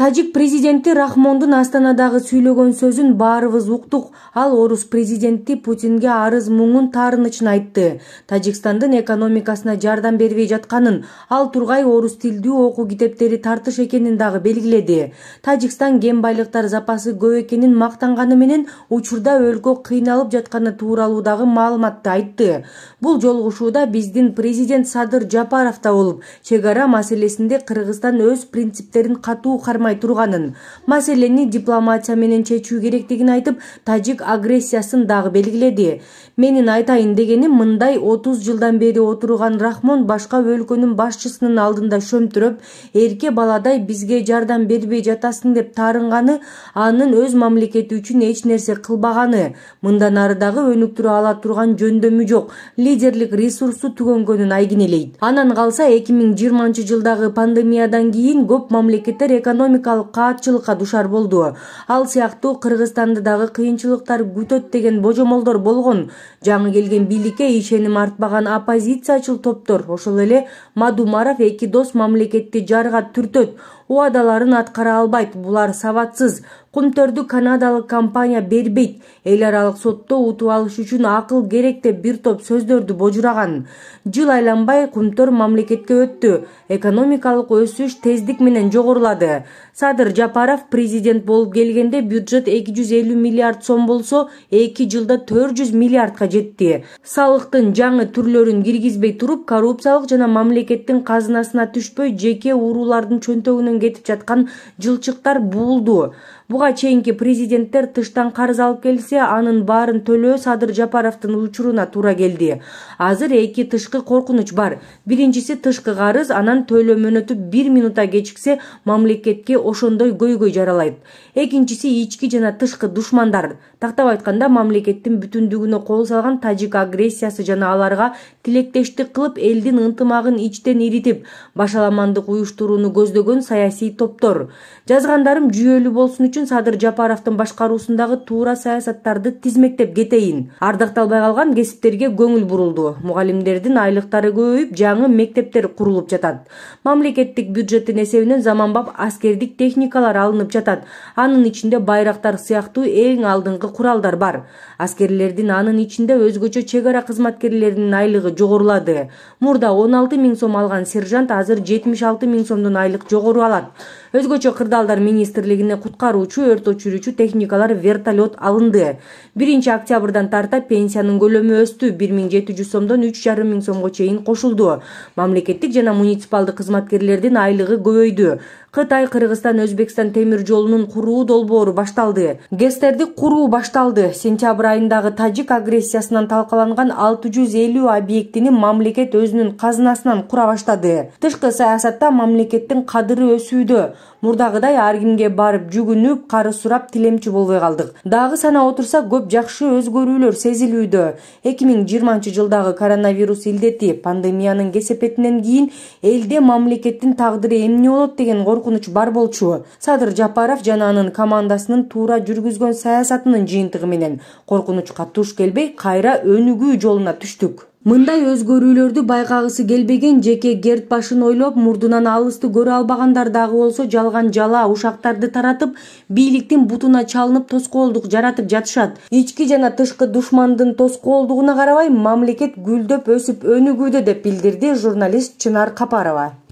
тажик президенти рахмондун астанадагы сүйлөгөн сөзүн баарыбыз уктук ал орус президенти путинге арыз муңун таарынычын айтты тажикстандын экономикасына жардам бербей жатканын ал тургай орус тилдүү окуу китептери тартыш экенин дагы белгиледи тажикстан кен байлыктар запасы көп экенин мактанганы менен учурда өлкө кыйналып жатканы тууралуу дагы маалыматты айтты бул жолугушууда биздин президент садыр жапаров да болуп чек ара маселесинде кыргызстан өз принциптерин катуу кармап турганын маселени дипломатия менен чечүү керектигин айтып тажик агрессиясын дагы белгиледи менин айтайын дегеним мындай отуз жылдан бери отурган рахмон башка өлкөнүн башчысынын алдында шөмтүрөп эрке баладай бизге жардам бербей жатасың деп таарынганы анын өз мамлекети үчүн эч нерсе кылбаганы мындан ары дагы өнүктүрө ала турган жөндөмү жок лидерлик ресурсу түгөнгөнүн айгинелейт анан калса эки миң жыйырманчы жылдагы пандемиядан кийин көп мамлекеттер экономика экономикалык каатчылыкка дуушар болду ал сыяктуу кыргызстанды дагы кыйынчылыктар күтөт деген божомолдор болгон жаңы келген бийликке ишеним артпаган оппозициячыл топтор ошол эле мадумаров эки дос мамлекетти жарга түртөт убадаларын аткара албайт булар сабатсыз кумтөрдү канадалык компания бербейт эл аралык сотто утуп алыш үчүн акыл керек деп бир топ сөздөрдү божураган жыл айланбай кумтөр мамлекетке өттү экономикалык өсүш тездик менен жогорулады садыр жапаров президент болуп келгенде бюджет эки жүз элүү миллиард сом болсо эки жылда төрт жүз миллиардка жетти салыктын жаңы түрлөрүн киргизбей туруп коррупциялык жана мамлекеттин казынасына түшпөй жеке уруулардын чөнтөгүнөн кетип жаткан жылчыктар буулду буга чейинки президенттер тыштан карыз алып келсе анын баарын төлөө садыр жапаровдун учуруна туура келди азыр эки тышкы коркунуч бар биринчиси тышкы карыз анан төлөө мөөнөтү бир минута кечиксе мамлекетке ошондой көйгөй жаралайт экинчиси ички жана тышкы душмандар тактап айтканда мамлекеттин бүтүндүгүнө кол салган тажик агрессиясы жана аларга тилектештик кылып элдин ынтымагын ичтен иритип башаламандык уюштурууну көздөгөн саясий топтор жазгандарым жүйөлүү болсун үчүн садыр жапаровдун башкаруусундагы туура саясаттарды тизмектеп кетейин ардакталбай калган кесиптерге көңүл бурулду мугалимдердин айлыктары көбөйүп жаңы мектептер курулуп жатат мамлекеттик бюджеттин эсебинен заманбап аскердик техникалар алынып жатат анын ичинде байрактар сыяктуу эң алдыңкы куралдар бар аскерлердин анын ичинде өзгөчө чек ара кызматкерлеринин айлыгы жогорулады мурда он алты миң сом алган сержант азыр жетимиш алты миң сомдон айлык жогору алат өзгөчө кырдаалдар министрлигине куткаруучу өрт өчүрүүчү техникалар вертолет алынды биринчи октябрдан тарта пенсиянын көлөмү өстү бир миң жети жүз сомдон үч жарым миң сомго чейин кошулду мамлекеттик жана муниципалдык кызматкерлердин айлыгы көбөйдү кытай кыргызстан өзбекстан темир жолунун куруу долбоору башталды гэстерди куруу башталды сентябрь айындагы тажик агрессиясынан талкаланган алты жүз элүү объектини мамлекет өзүнүн казынасынан кура баштады тышкы саясатта мамлекеттин кадыры өсүүдө мурдагыдай ар кимге барып жүгүнүп карыз сурап тилемчи болбой калдык дагы санап отурсак көп жакшы өзгөрүүлөр сезилүүдө эки миң жыйырманчы жылдагы коронавирус илдети пандемиянын кесепетинен кийин элде мамлекеттин тагдыры эмне болот деген корк коркунуч бар болчу садыр жапаров жана анын командасынын туура жүргүзгөн саясатынын жыйынтыгы менен коркунучка туш келбей кайра өнүгүү жолуна түштүк мындай өзгөрүүлөрдү байкагысы келбеген жеке керт башын ойлоп мурдунан алысты көрө албагандар дагы болсо жалган жалаа ушактарды таратып бийликтин бутуна чалынып тоскоолдук жаратып жатышат ички жана тышкы душмандын тоскоолдугуна карабай мамлекет гүлдөп өсүп өнүгүүдө деп билдирди журналист чынар капарова